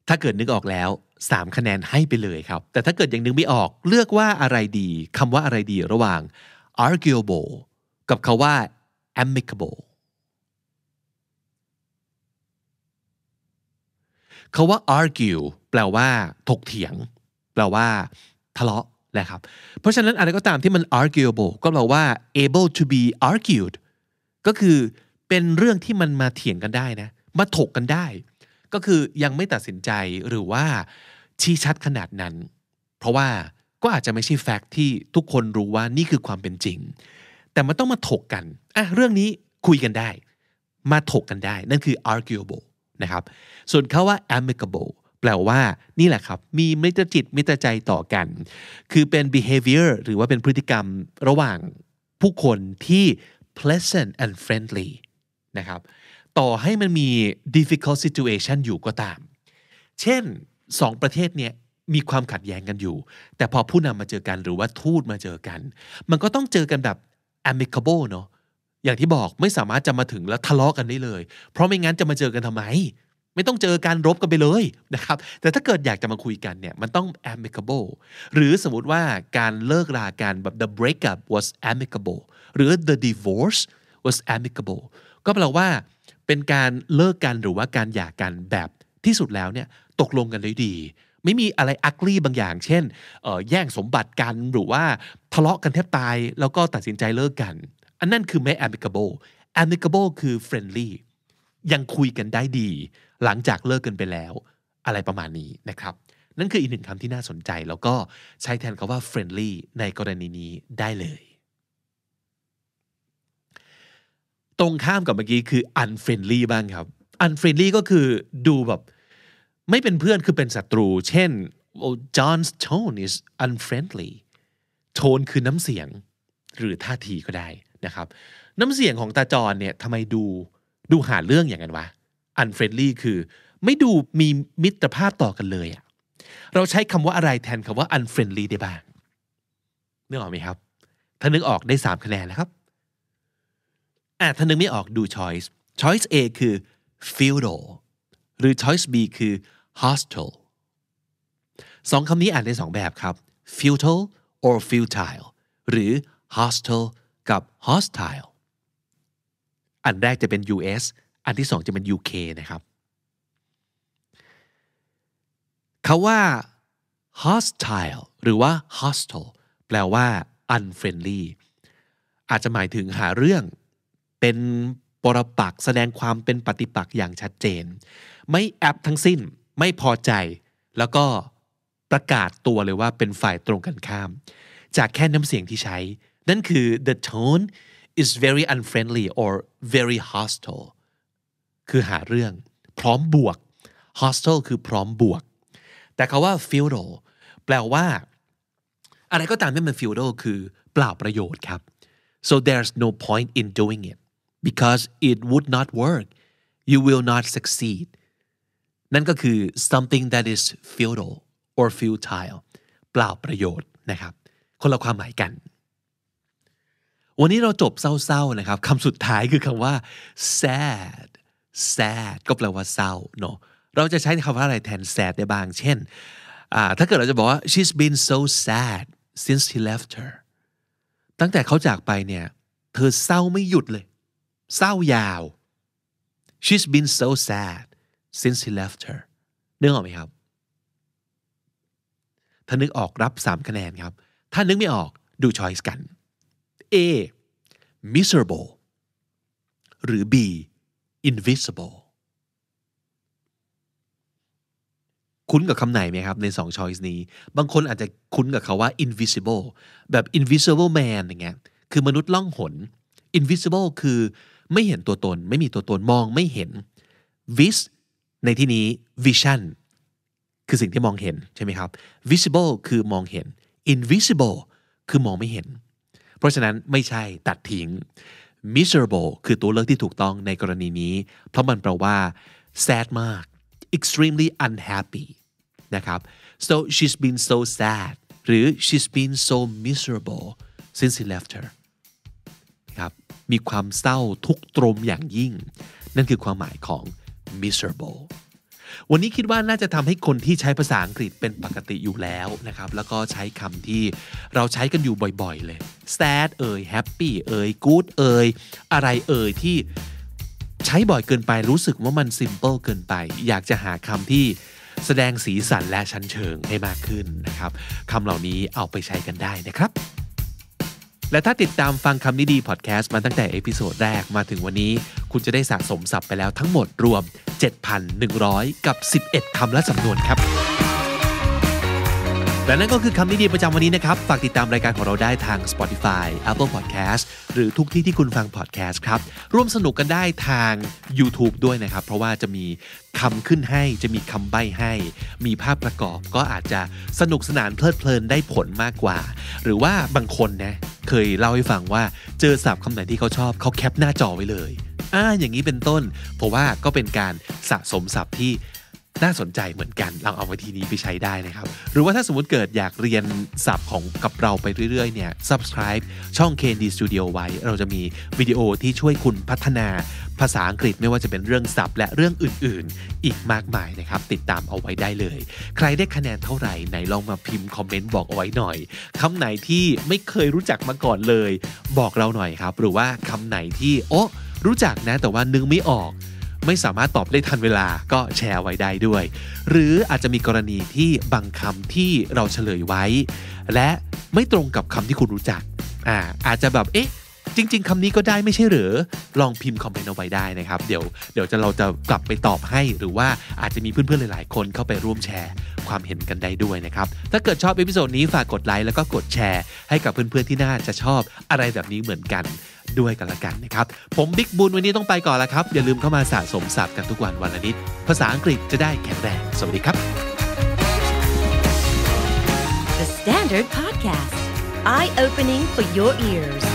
ถ้าเกิดนึกออกแล้ว 3 คะแนนให้ไปเลยครับ แต่ถ้าเกิดยังนึกไม่ออกเลือกว่าอะไรดีคำว่าอะไรดีระหว่าง arguable กับคาว่า amicable คาว่า argue แปลว่า ถกเถียง แปลว่า ทะเลาะนะครับเพราะฉะนั้นอะไรก็ตามที่มัน arguable ก็แปลว่า able to be argued ก็คือเป็นเรื่องที่มันมาเถียงกันได้นะมาถกกันได้ก็คือยังไม่ตัดสินใจหรือว่าชี้ชัดขนาดนั้น เพราะว่า ก็อาจจะไม่ใช่แฟกต์ที่ทุกคนรู้ว่านี่คือความเป็นจริง แต่มันต้องมาถกกันอ่ะเรื่องนี้คุยกันได้ มาถกกันได้ นั่นคือ arguable นะครับ ส่วนคาว่า amicable แปลว่านี่แหละครับ มีมิตรจิต มิตรใจต่อกัน คือเป็น behavior หรือว่าเป็นพฤติกรรมระหว่างผู้คนที่ pleasant and friendly นะครับต่อให้มันมี difficult situation อยู่ก็ตาม เช่นสองประเทศเนี่ยมีความขัดแย้งกันอยู่ แต่พอผู้นำมาเจอกันหรือว่าทูตมาเจอกัน มันก็ต้องเจอกันแบบ amicable เนาะ อย่างที่บอกไม่สามารถจะมาถึงแล้วทะเลาะกกันได้เลย เพราะไม่งั้นจะมาเจอกันทำไม ไม่ต้องเจอการรบกันไปเลยนะครับแต่ถ้าเกิดอยากจะมาคุยกันเนี่ยมันต้อง amicable หรือสมมติว่าการเลิกรากันแบบ the breakup was amicable หรือ the divorce was amicable ก็แปลว่าเป็นการเลิกกันหรือว่าการหย่ากันแบบที่สุดแล้วเนี่ยตกลงกันได้ดี ไม่มีอะไรอักลี่บางอย่าง เช่น แย่งสมบัติกันหรือว่าทะเลาะกันแทบตาย แล้วก็ตัดสินใจเลิกกัน อันนั้นคือไม่ amicable amicable คือ friendly ยังคุยกันได้ดี หลังจากเลิกกันไปแล้ว อะไรประมาณนี้นะครับ นั่นคืออีกหนึ่งคำที่น่าสนใจแล้วก็ใช้แทนคาว่า friendly ในกรณีนี้ได้เลยตรงข้ามกับเมื่อกี้คือ unfriendly บ้างครับ unfriendly ก็คือดูแบบ ไม่เป็นเพื่อนคือเป็นศัตรู เช่น John's tone is unfriendly โทนคือน้ำเสียงหรือท่าทีก็ได้นะครับ น้ำเสียงของตาจรเนี่ยทำไมดูดูหาเรื่องอย่างนั้นวะ unfriendly คือไม่ดูมีมิตรภาพต่อกันเลยอะเราใช้คำว่าอะไรแทนคำว่า unfriendly ได้บ้างนึกออกไหมครับถ้านึกออกได้ 3 คะแนนแล้วครับอ่ะท้านึงไม่ออกดู choice choice A คือ feudal หรือ choice B คือ h o s t e l สองคำนี้อ่านได้สองแบบครับ f u d a l or futile หรือ h o s t e l กับ hostile อันแรกจะเป็น US อันที่สองจะเป็น UK นะครับคาว่า hostile หรือว่า h o s t e l แปลว่า unfriendly อาจจะหมายถึงหาเรื่องเป็นปรปักแสดงความเป็นปฏิปักษ์อย่างชัดเจน ไม่แอบทั้งสิ้นไม่พอใจ แล้วก็ประกาศตัวเลยว่าเป็นฝ่ายตรงกันข้าม จากแค่น้ำเสียงที่ใช้ นั่นคือ the tone is very unfriendly or very hostile คือหาเรื่อง พร้อมบวก hostile คือพร้อมบวก แต่คาว่า feudal แปลว่า อะไรก็ตามที่มัน feudal คือเปล่าประโยชน์ครับ so there's no point in doing it because it would not work you will not succeed นั่นก็คือ something that is futile or futile เปล่าประโยชน์นะครับ คนละความหมายกัน วันนี้เราจบเศร้าๆนะครับคำสุดท้ายคือคำว่า sad sad ก็แปลว่าเศร้าเนาะเราจะใช้คำว่าอะไรแทน sad ได้บ้าง เช่น ถ้าเกิดเราจะบอกว่า she's been so sad since he left her ตั้งแต่เขาจากไปเนี่ย เธอเศร้าไม่หยุดเลยเศร้ายาว she's been so sad since he left her นึกออกไหมครับ ถ้านึกออกรับ 3 คะแนนครับ ถ้านึกไม่ออกดูช้อยส์กัน A miserable หรือ B invisible คุ้นกับคำไหนไหมครับใน2 choice นี้ บางคนอาจจะคุ้นกับเขาว่า invisible แบบ invisible man อย่างเงี้ย คือมนุษย์ล่องหน invisible คือไม่เห็นตัวตนไม่มีตัวตนมองไม่เห็น vis ในที่นี้ vision คือสิ่งที่มองเห็นใช่ไหมครับ visible คือมองเห็น invisible คือมองไม่เห็น เพราะฉะนั้นไม่ใช่ตัดทิ้ง miserable คือตัวเลือกที่ถูกต้องในกรณีนี้ เพราะมันแปลว่า sad มาก extremely unhappy นะครับ so she's been so sad หรือ she's been so miserable since he left her มีความเศร้าทุกตรมอย่างยิ่ง นั่นคือความหมายของ miserable วันนี้คิดว่าน่าจะทำให้คนที่ใช้ภาษาอังกฤษเป็นปกติอยู่แล้วนะครับ แล้วก็ใช้คำที่เราใช้กันอยู่บ่อยๆเลย sad เอ่ย happy เอ่ย good เอ่ย อะไรเอ่ยที่ใช้บ่อยเกินไปรู้สึกว่ามัน simple เกินไป อยากจะหาคำที่แสดงสีสันและชั้นเชิงให้มากขึ้นนะครับคำเหล่านี้เอาไปใช้กันได้นะครับและถ้าติดตามฟังคำนี้ดีพอดแคสต์มาตั้งแต่เอพิโซดแรกมาถึงวันนี้ คุณจะได้สะสมศัพท์ไปแล้วทั้งหมดรวม 7,100 กับ 11 คำและสำนวนครับและนั่นก็คือคำนิยมประจำวันนี้นะครับ ฝากติดตามรายการของเราได้ทาง Spotify Apple Podcast หรือทุกที่ที่คุณฟัง podcast ครับ ร่วมสนุกกันได้ทาง YouTube ด้วยนะครับ เพราะว่าจะมีคำขึ้นให้ จะมีคำใบ้ให้ มีภาพประกอบ ก็อาจจะสนุกสนานเพลิดเพลินได้ผลมากกว่า หรือว่าบางคนนะ เคยเล่าให้ฟังว่าเจอสับคำไหนที่เขาชอบเขาแคปหน้าจอไว้เลย อ่า อย่างนี้เป็นต้น เพราะว่าก็เป็นการสะสมศัพท์ที่น่าสนใจเหมือนกันลองเอาวิธีนี้ไปใช้ได้นะครับ หรือว่าถ้าสมมติเกิดอยากเรียนศัพท์ของกับเราไปเรื่อยๆ เนี่ย subscribe ช่อง KND Studio ไว้ เราจะมีวิดีโอที่ช่วยคุณพัฒนาภาษาอังกฤษไม่ว่าจะเป็นเรื่องศัพท์และเรื่องอื่นๆ อีกมากมายนะครับ ติดตามเอาไว้ได้เลย ใครได้คะแนนเท่าไหร่ ไหนลองมาพิมพ์คอมเมนต์บอกเอาไว้หน่อยคำไหนที่ไม่เคยรู้จักมาก่อนเลย บอกเราหน่อยครับ หรือว่าคำไหนที่โอ้รู้จักนะ แต่ว่านึกไม่ออกไม่สามารถตอบได้ทันเวลาก็แชร์ไว้ได้ด้วย หรืออาจจะมีกรณีที่บางคำที่เราเฉลยไว้ และไม่ตรงกับคำที่คุณรู้จักอ่าอาจจะแบบเอ๊ะ จริงๆคำนี้ก็ได้ไม่ใช่หรือลองพิมพ์คอมเมนต์เอาไว้ได้นะครับ เดี๋ยวเดี๋ยวจะเราจะกลับไปตอบให้หรือว่าอาจจะมีเพื่อนๆหลายๆ คนเข้าไปร่วมแชร์ความเห็นกันได้ด้วยนะครับถ้าเกิดชอบเอพิโซดนี้ฝากกดไลค์แล้วก็กดแชร์ให้กับเพื่อนๆที่น่าจะชอบอะไรแบบนี้เหมือนกันด้วยกันละกันนะครับ ผมบิ๊กบุญวันนี้ต้องไปก่อนละครับ อย่าลืมเข้ามาสะสมศัพท์กันทุกวันวันละนิดภาษาอังกฤษจะได้แข็งแรง สวัสดีครับ The Standard Podcast Eye Opening for Your Ears